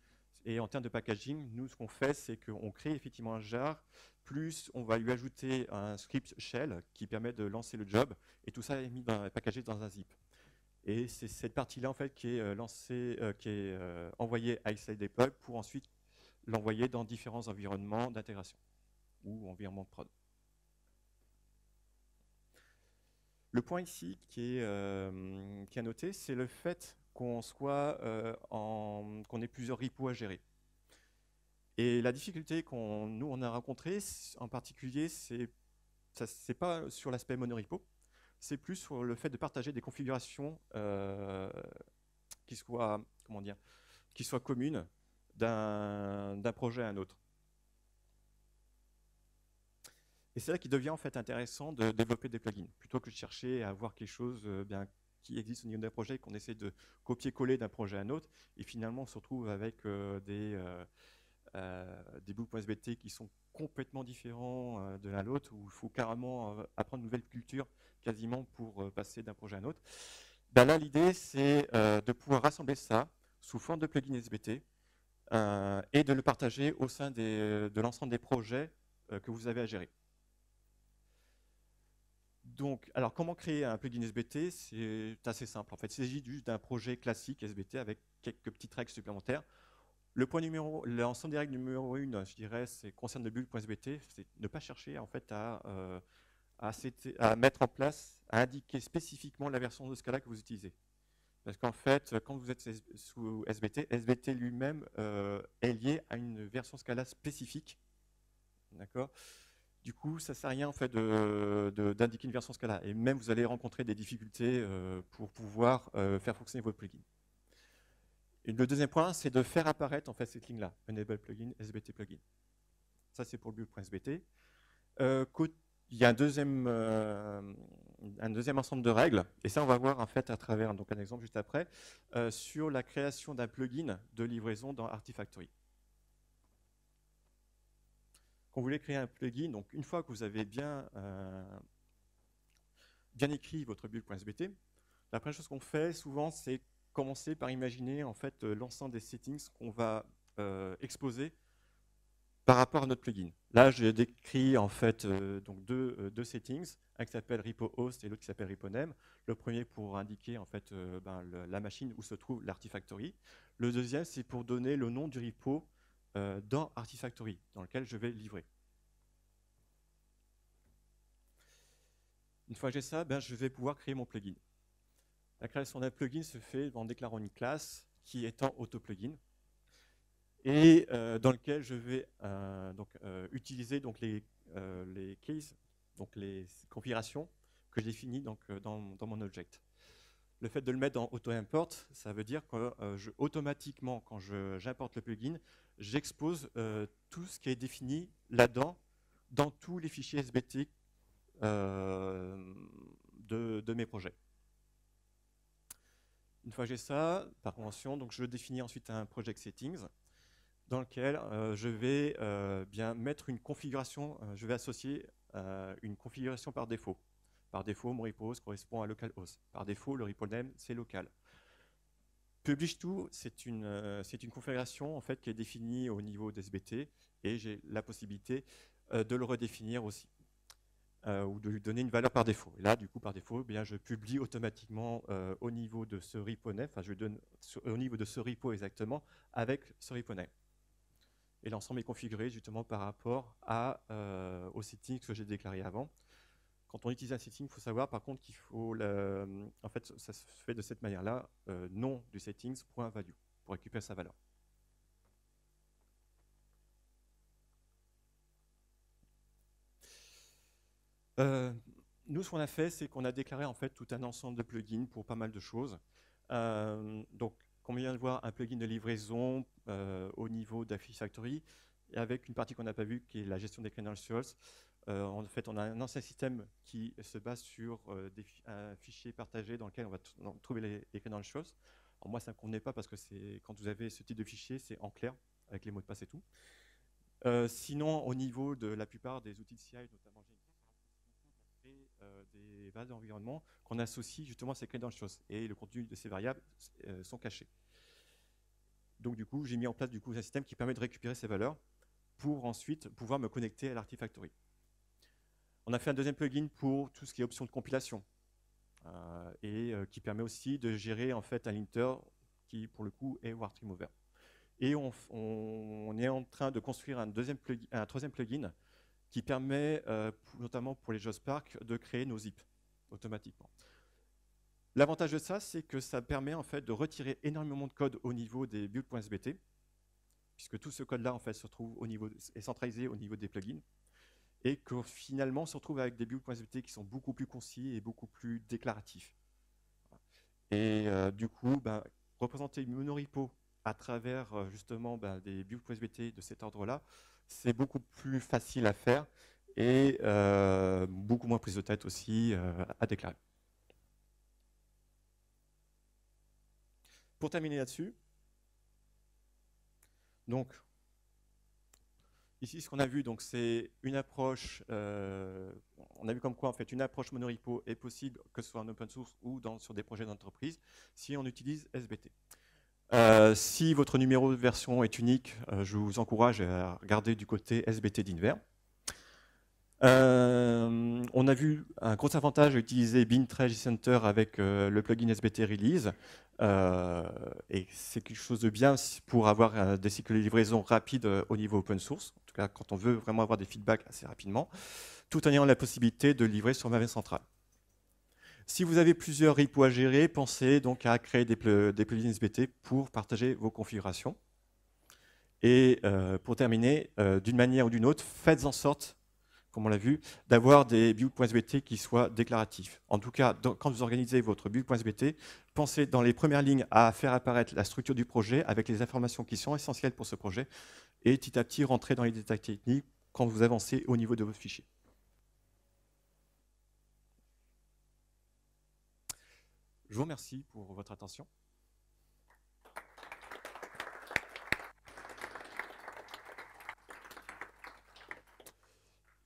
et en termes de packaging, nous, ce qu'on fait, c'est qu'on crée effectivement un jar, plus on va lui ajouter un script shell qui permet de lancer le job, et tout ça est mis packagé dans un zip. Et c'est cette partie-là, en fait, qui est euh, lancée, euh, qui est euh, envoyée à Deploy pour ensuite l'envoyer dans différents environnements d'intégration ou environnements de prod. Le point ici qui est, à qui est noté, c'est le fait qu'on soit euh, ait plusieurs repos à gérer. Et la difficulté qu'on nous on a rencontrée en particulier, c'est ça c'est pas sur l'aspect monorepo, c'est plus sur le fait de partager des configurations euh, qui soient comment dire, qui soient communes d'un projet à un autre. Et c'est là qu'il devient en fait intéressant de développer des plugins, plutôt que de chercher à avoir quelque chose euh, bien qui existent au niveau d'un projet, qu'on essaie de copier-coller d'un projet à un autre, et finalement on se retrouve avec euh, des, euh, euh, des qui sont complètement différents de l'un à l'autre, où il faut carrément apprendre une nouvelle culture quasiment pour passer d'un projet à un autre. Ben là, l'idée, c'est de pouvoir rassembler ça sous forme de plugin SBT et de le partager au sein de l'ensemble des projets que vous avez à gérer. Donc, alors comment créer un plugin SBT C'est assez simple. En fait, il s'agit juste d'un projet classique SBT avec quelques petites règles supplémentaires. Le point numéro, l'ensemble des règles numéro une, je dirais, c'est concerne le bulle.sbt, c'est ne pas chercher en fait à, euh, à, mettre en place, à indiquer spécifiquement la version de Scala que vous utilisez. Parce qu'en fait, quand vous êtes sous SBT, SBT lui-même euh, est lié à une version Scala spécifique. D'accord du coup, ça ne sert à rien en fait, d'indiquer une version Scala. Et même, vous allez rencontrer des difficultés euh, pour pouvoir euh, faire fonctionner votre plugin. Et le deuxième point, c'est de faire apparaître en fait, cette ligne-là, Enable Plugin, SBT Plugin. Ça, c'est pour le build.sbt. Euh, il y a un deuxième, ensemble de règles, et ça on va voir en fait à travers donc un exemple juste après, sur la création d'un plugin de livraison dans Artifactory. Quand vous voulez créer un plugin, donc une fois que vous avez bien, euh, écrit votre build.sbt, la première chose qu'on fait souvent, c'est commencer par imaginer en fait euh, l'ensemble des settings qu'on va euh, exposer par rapport à notre plugin. Là, j'ai décrit en fait donc deux, settings, un qui s'appelle repo host et l'autre qui s'appelle repo name. Le premier pour indiquer en fait ben, la machine où se trouve l'artifactory. Le deuxième, c'est pour donner le nom du repo euh, dans Artifactory, dans lequel je vais livrer. Une fois que j'ai ça, ben, je vais pouvoir créer mon plugin. La création d'un plugin se fait en déclarant une classe qui est en auto-plugin et euh, dans lequel je vais euh, donc, utiliser donc, les, les donc les configurations que j'ai définies donc, dans, mon object. Le fait de le mettre en auto-import, ça veut dire que je, automatiquement, quand j'importe le plugin, j'expose euh, tout ce qui est défini là-dedans, dans tous les fichiers SBT euh, de, mes projets. Une fois que j'ai ça, par convention, donc je définis ensuite un project settings dans lequel euh, je vais bien mettre une configuration, je vais associer une configuration par défaut. Par défaut, mon repos correspond à localhost. Par défaut, le repo name, c'est local tout, c'est une, euh, c'est une configuration en fait, qui est définie au niveau d'SBT et j'ai la possibilité euh, de le redéfinir aussi euh, ou de lui donner une valeur par défaut. Et là, du coup, par défaut, eh je publie automatiquement au niveau de ce repo net, enfin, je donne au niveau de ce repo exactement avec ce repo net. Et l'ensemble est configuré justement par rapport à, au setting que j'ai déclaré avant. Quand on utilise un setting, il faut savoir par contre qu'il faut, en fait, ça se fait de cette manière-là, euh, nom du settings.value pour récupérer sa valeur. Euh, nous, ce qu'on a fait, c'est qu'on a déclaré en fait tout un ensemble de plugins pour pas mal de choses. Euh, donc, comme vient de voir, un plugin de livraison au niveau d'Affice Factory, avec une partie qu'on n'a pas vue, qui est la gestion des credentials. Euh, en fait, on a un ancien système qui se base sur euh, des, un fichier partagé dans lequel on va trouver les, les dans choses. moi, ça ne convenait pas parce que quand vous avez ce type de fichier, c'est en clair, avec les mots de passe et tout. Euh, sinon, au niveau de la plupart des outils de CI, notamment Jenkins, des bases d'environnement qu'on associe justement à ces credentials choses et le contenu de ces variables sont cachés. Donc du coup, j'ai mis en place du coup un système qui permet de récupérer ces valeurs pour ensuite pouvoir me connecter à l'Artifactory. On a fait un deuxième plugin pour tout ce qui est option de compilation euh, et euh, qui permet aussi de gérer en fait un linter qui pour le coup est Wart Et on, est en train de construire un, deuxième un troisième plugin qui permet, euh, notamment pour les JOSPARC, de créer nos zips automatiquement. L'avantage de ça, c'est que ça permet en fait de retirer énormément de code au niveau des build.sbt, puisque tout ce code-là en fait se trouve au niveau, est centralisé au niveau des plugins et que finalement on se retrouve avec des build.sbt qui sont beaucoup plus concis et beaucoup plus déclaratifs. Et euh, du coup, bah, représenter une monorepo à travers euh, justement bah, des build.sbt de cet ordre-là, c'est beaucoup plus facile à faire et euh, beaucoup moins prise de tête aussi à déclarer. Pour terminer là-dessus, donc Ici, ce qu'on a vu, donc, c'est une approche. Euh, on a vu comme quoi, en fait, une approche monorepo est possible, que ce soit en open source ou dans, sur des projets d'entreprise, si on utilise SBT. Euh, si votre numéro de version est unique, euh, je vous encourage à regarder du côté SBT d'Inver on a vu un gros avantage à utiliser Bin Center avec euh, le plugin SBT Release. Euh, et c'est quelque chose de bien pour avoir euh, des cycles de livraison rapides au niveau open source, en tout cas quand on veut vraiment avoir des feedbacks assez rapidement, tout en ayant la possibilité de livrer sur Maven Central. Si vous avez plusieurs repos à gérer, pensez donc à créer des, des plugins SBT pour partager vos configurations. Et pour terminer, d'une manière ou d'une autre, faites en sorte comme on l'a vu, d'avoir des build.sbt qui soient déclaratifs. En tout cas, quand vous organisez votre build.sbt, pensez dans les premières lignes à faire apparaître la structure du projet avec les informations qui sont essentielles pour ce projet et petit à petit rentrer dans les détails techniques quand vous avancez au niveau de votre fichier. Je vous remercie pour votre attention.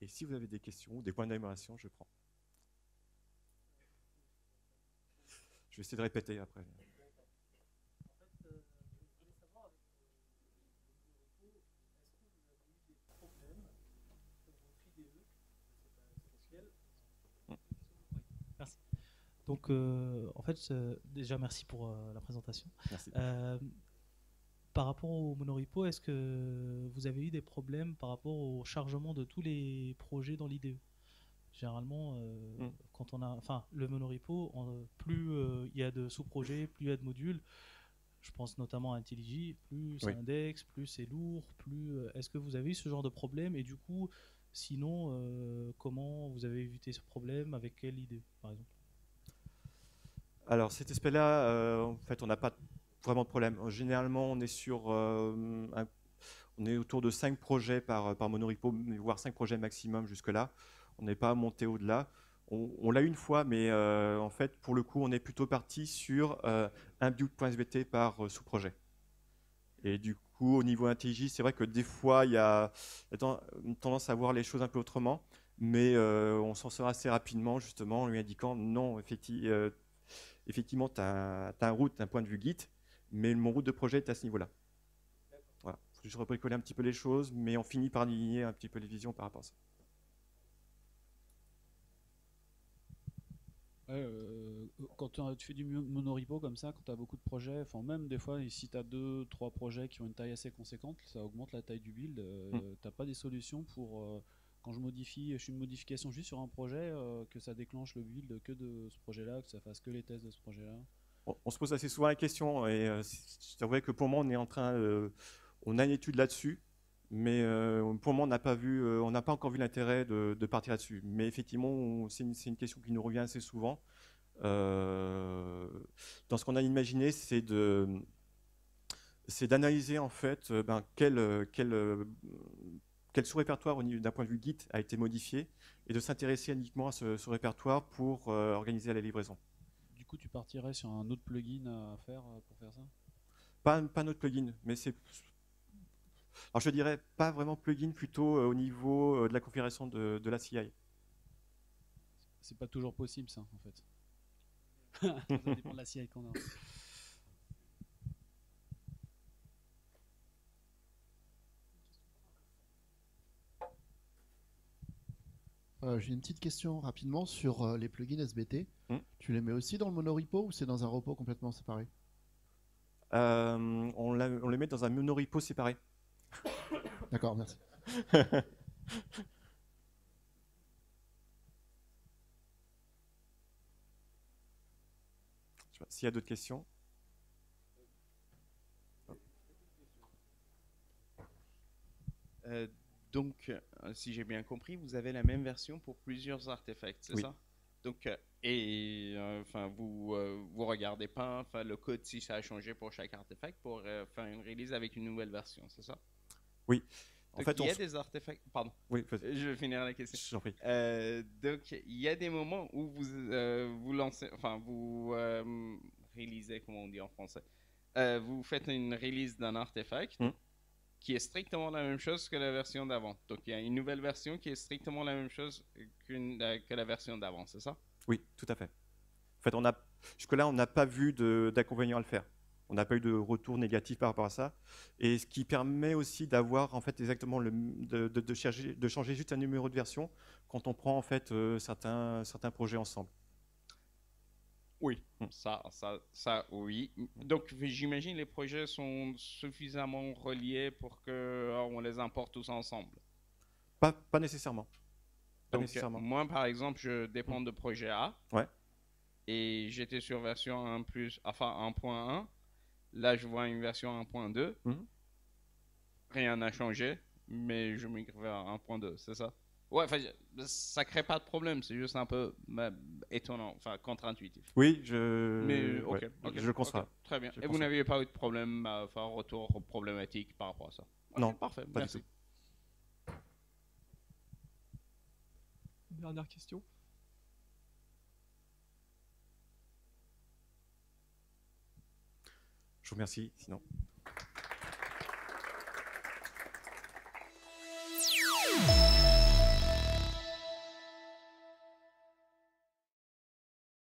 Et si vous avez des questions, ou des points d'amélioration, je prends. Je vais essayer de répéter après. Donc, en fait, déjà, merci pour la présentation. Merci par rapport au monorepo, est-ce que vous avez eu des problèmes par rapport au chargement de tous les projets dans l'IDE Généralement, euh, hmm. quand on a, enfin, le monorepo, plus euh, il y a de sous-projets, plus il y a de modules. Je pense notamment à IntelliJ, plus c'est index, plus c'est lourd, plus. Euh, est-ce que vous avez eu ce genre de problème Et du coup, sinon, comment vous avez évité ce problème Avec quelle idée, par exemple Alors, cet aspect-là, en fait, on n'a pas vraiment de problème. Généralement, on est sur euh, on est autour de 5 projets par, par monorepo, voire 5 projets maximum jusque-là. On n'est pas monté au-delà. On, l'a une fois, mais euh, en fait, pour le coup, on est plutôt parti sur euh, un build.sbt par euh, sous-projet. Et du coup, au niveau IntelliJ, c'est vrai que des fois, il y a une tendance à voir les choses un peu autrement, mais on s'en sort assez rapidement, justement, en lui indiquant non, effectivement, tu as, un route un point de vue Git, mais mon route de projet est à ce niveau-là. Voilà. Faut juste rebricoler un petit peu les choses, mais on finit par aligner un petit peu les visions par rapport à ça. Euh, quand tu fais du monorepo comme ça, quand tu as beaucoup de projets, enfin même des fois, si tu as deux, trois projets qui ont une taille assez conséquente, ça augmente la taille du build. Tu euh, n'as hmm. T'as pas des solutions pour euh, quand je modifie, je suis une modification juste sur un projet, que ça déclenche le build que de ce projet-là, que ça fasse que les tests de ce projet-là on, se pose assez souvent la question, et euh, c'est vrai que pour moi, on est en train, euh, on a une étude là-dessus, mais euh, pour moi, on n'a pas vu, on n'a pas encore vu l'intérêt de, partir là-dessus. Mais effectivement, c'est une, question qui nous revient assez souvent. dans ce qu'on a imaginé, c'est de c'est d'analyser en fait ben, quel, quel, quel sous-répertoire d'un point de vue Git, a été modifié et de s'intéresser uniquement à ce, sous répertoire pour organiser la livraison coup, tu partirais sur un autre plugin à faire euh, pour faire ça pas, un autre plugin, mais c'est. Alors je dirais pas vraiment plugin, plutôt euh, au niveau euh, de la configuration de, de la CI. C'est pas toujours possible ça en fait. *laughs* ça dépend de la CI qu'on a. Euh, j'ai une petite question rapidement sur euh, les plugins SBT. Hmm. Tu les mets aussi dans le monorepo ou c'est dans un repo complètement séparé euh, on, on les met dans un monorepo séparé. *coughs* D'accord, merci. S'il y a d'autres questions. Euh, donc, euh, si j'ai bien compris, vous avez la même version pour plusieurs artefacts, c'est ça Donc, euh, et euh, enfin, vous vous regardez pas enfin le code si ça a changé pour chaque artefact pour faire une release avec une nouvelle version, c'est ça Oui. en fait, il y a des artefacts. Pardon. Oui, je vais finir la question. Euh, donc, il y a des moments où vous vous lancez, enfin, vous releasez », comment on dit en français, vous faites une release d'un artefact. Hmm qui est strictement la même chose que la version d'avant. Donc il y a une nouvelle version qui est strictement la même chose euh, que la version d'avant, c'est ça Oui, tout à fait. En fait, jusque-là, on n'a pas vu d'inconvénient à le faire. On n'a pas eu de retour négatif par rapport à ça. Et ce qui permet aussi d'avoir en fait exactement le, de, de, de, changer, juste un numéro de version quand on prend en fait euh, certains, certains projets ensemble. Oui, hum. ça, ça, ça, oui. Donc j'imagine les projets sont suffisamment reliés pour que ah, on les importe tous ensemble. Pas, nécessairement. Moi, par exemple, je dépends hum. de projet A. Ouais. Et j'étais sur version 1 plus, 1.1. Là, je vois une version 1.2. Hum. Rien n'a changé, mais je migre vers 1.2, c'est ça Ouais, enfin, ça crée pas de problème, c'est juste un peu bah, étonnant, enfin contre-intuitif. Oui, je. Mais je le très bien. Et vous n'aviez pas eu de problème, bah, enfin retour problématique par rapport à ça. non, parfait. merci. Dernière question. Je vous remercie. Sinon.